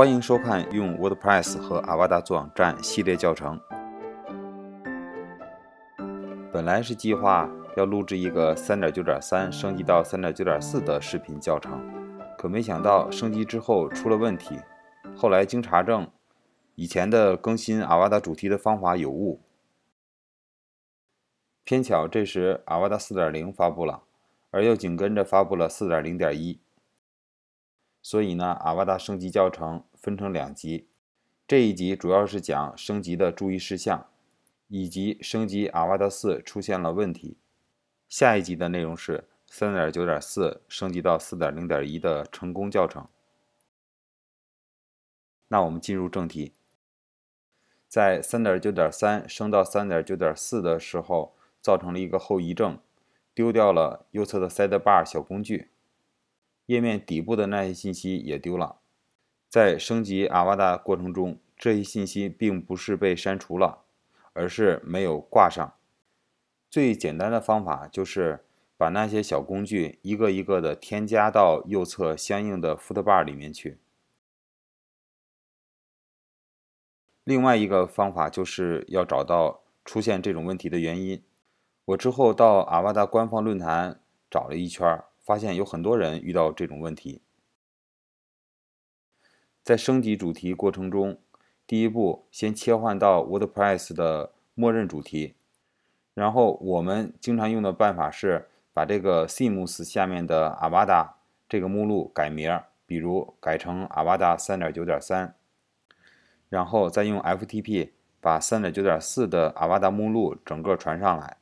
欢迎收看用 WordPress 和 Avada 做网站系列教程。本来是计划要录制一个3.9.3升级到3.9.4的视频教程，可没想到升级之后出了问题。后来经查证，以前的更新 Avada 主题的方法有误。偏巧这时 Avada 4.0发布了，而又紧跟着发布了4.0.1，所以呢阿瓦达升级教程。分成两集，这一集主要是讲升级的注意事项，以及升级阿瓦达四出现了问题。下一集的内容是三点九点四升级到四点零点一的成功教程。那我们进入正题，在三点九点三升到三点九点四的时候，造成了一个后遗症，丢掉了右侧的 Side Bar 小工具，页面底部的那些信息也丢了。在升级阿瓦达过程中，这一信息并不是被删除了，而是没有挂上。最简单的方法就是把那些小工具一个一个的添加到右侧相应的 Footbar 里面去。另外一个方法就是要找到出现这种问题的原因。我之后到阿瓦达官方论坛找了一圈，发现有很多人遇到这种问题。在升级主题过程中，第一步先切换到 WordPress 的默认主题，然后我们经常用的办法是把这个 themes 下面的 Avada 这个目录改名，比如改成 Avada 3.9.3，然后再用 FTP 把3.9.4的 Avada 目录整个传上来。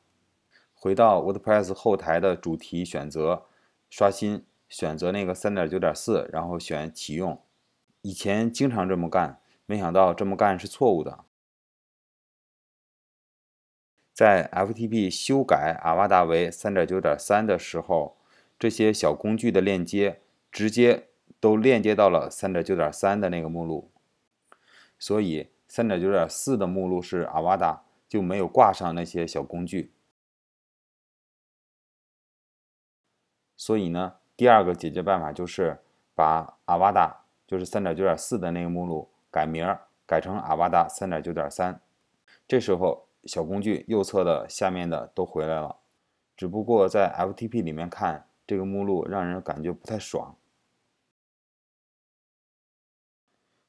回到 WordPress 后台的主题选择，刷新，选择那个3.9.4，然后选启用。以前经常这么干，没想到这么干是错误的。在 FTP 修改阿瓦达为3.9.3的时候，这些小工具的链接直接都链接到了3.9.3的那个目录，所以3.9.4的目录是阿瓦达就没有挂上那些小工具。所以呢，第二个解决办法就是把阿瓦达。就是三点九点四的那个目录改名改成阿瓦达三点九点三，这时候小工具右侧的下面的都回来了，只不过在 FTP 里面看这个目录让人感觉不太爽。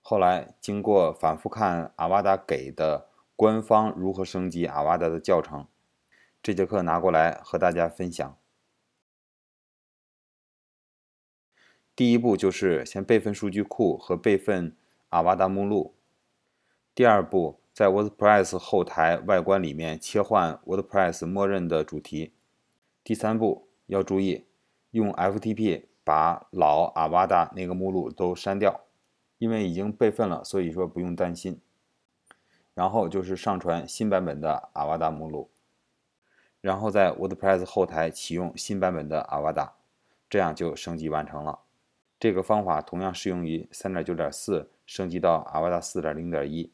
后来经过反复看阿瓦达给的官方如何升级阿瓦达的教程，这节课拿过来和大家分享。第一步就是先备份数据库和备份阿瓦达目录。第二步，在 WordPress 后台外观里面切换 WordPress 默认的主题。第三步要注意，用 FTP 把老阿瓦达那个目录都删掉，因为已经备份了，所以说不用担心。然后就是上传新版本的阿瓦达目录，然后在 WordPress 后台启用新版本的阿瓦达，这样就升级完成了。这个方法同样适用于3.9.4升级到 Avaial 4.0.1。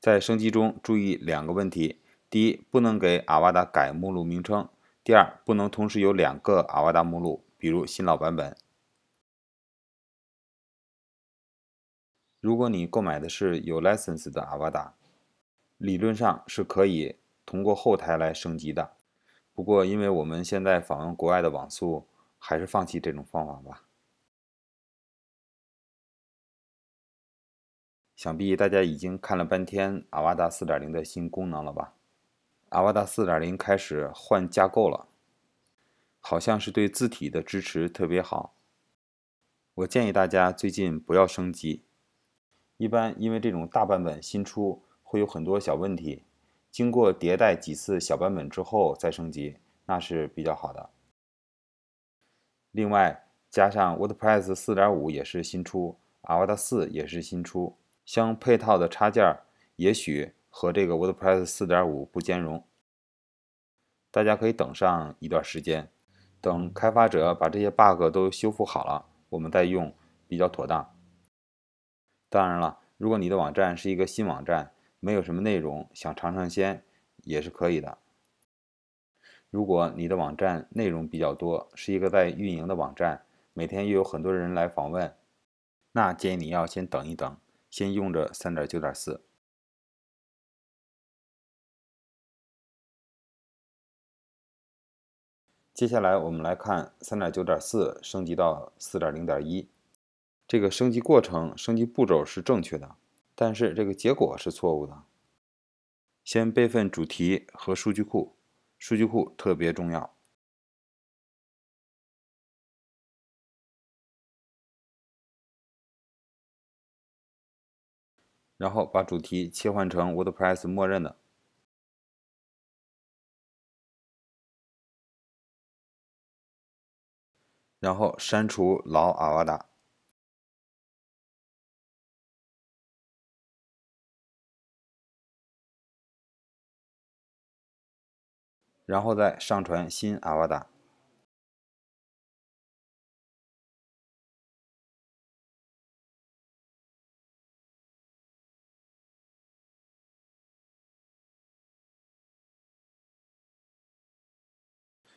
在升级中注意两个问题：第一，不能给 a v a a 改目录名称；第二，不能同时有两个 a v a a 目录，比如新老版本。如果你购买的是有 license 的 a v a a 理论上是可以通过后台来升级的。不过，因为我们现在访问国外的网速，还是放弃这种方法吧。想必大家已经看了半天阿瓦达4.0的新功能了吧？阿瓦达4.0开始换架构了，好像是对字体的支持特别好。我建议大家最近不要升级，一般因为这种大版本新出会有很多小问题。经过迭代几次小版本之后再升级，那是比较好的。另外，加上 WordPress 四点五也是新出，Avada 四也是新出，相配套的插件也许和这个 WordPress 四点五不兼容，大家可以等上一段时间，等开发者把这些 bug 都修复好了，我们再用比较妥当。当然了，如果你的网站是一个新网站，没有什么内容，想尝尝鲜也是可以的。如果你的网站内容比较多，是一个在运营的网站，每天又有很多人来访问，那建议你要先等一等，先用着三点九点四。接下来我们来看三点九点四升级到四点零点一，这个升级过程、升级步骤是正确的。但是这个结果是错误的。先备份主题和数据库，数据库特别重要。然后把主题切换成 WordPress 默认的，然后删除老阿瓦达。然后再上传新阿瓦达，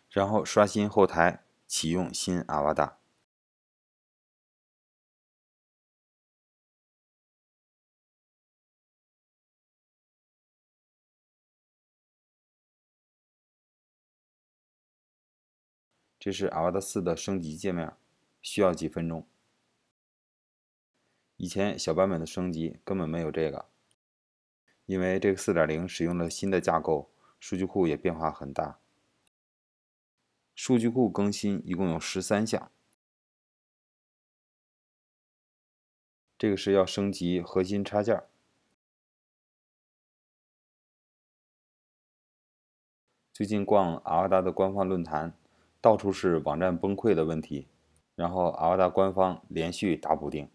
然后刷新后台启用新阿瓦达。这是阿瓦达四的升级界面，需要几分钟。以前小版本的升级根本没有这个，因为这个四点零使用了新的架构，数据库也变化很大。数据库更新一共有十三项。这个是要升级核心插件。最近逛阿瓦达的官方论坛。到处是网站崩溃的问题，然后阿瓦达官方连续打补丁，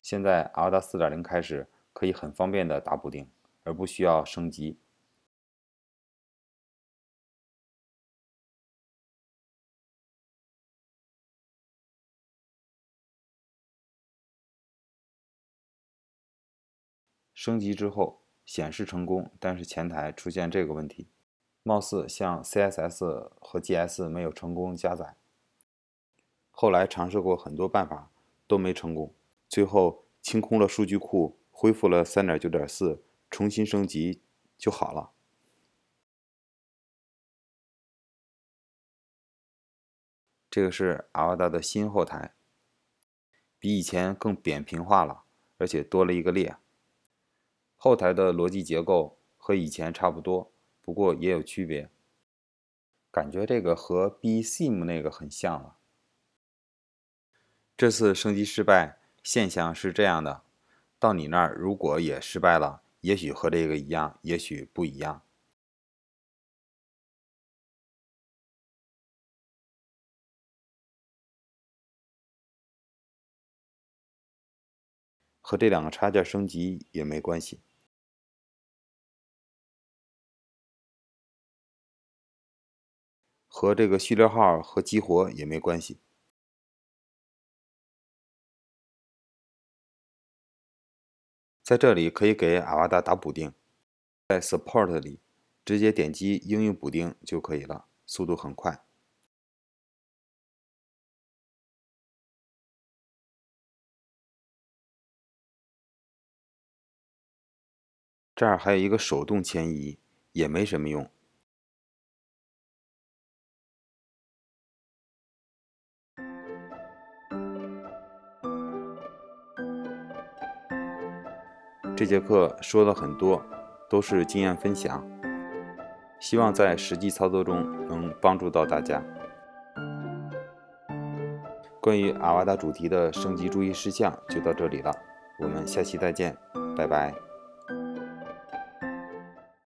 现在阿瓦达四点零开始可以很方便的打补丁，而不需要升级。升级之后显示成功，但是前台出现这个问题。貌似像 CSS 和 g s 没有成功加载。后来尝试过很多办法都没成功，最后清空了数据库，恢复了三点九点四，重新升级就好了。这个是阿瓦达的新后台，比以前更扁平化了，而且多了一个列。后台的逻辑结构和以前差不多。不过也有区别，感觉这个和 B s e m 那个很像了。这次升级失败现象是这样的，到你那儿如果也失败了，也许和这个一样，也许不一样，和这两个插件升级也没关系。和这个序列号和激活也没关系，在这里可以给阿瓦达打补丁，在 Support 里直接点击应用补丁就可以了，速度很快。这儿还有一个手动迁移，也没什么用。这节课说了很多，都是经验分享，希望在实际操作中能帮助到大家。关于阿瓦达主题的升级注意事项就到这里了，我们下期再见，拜拜。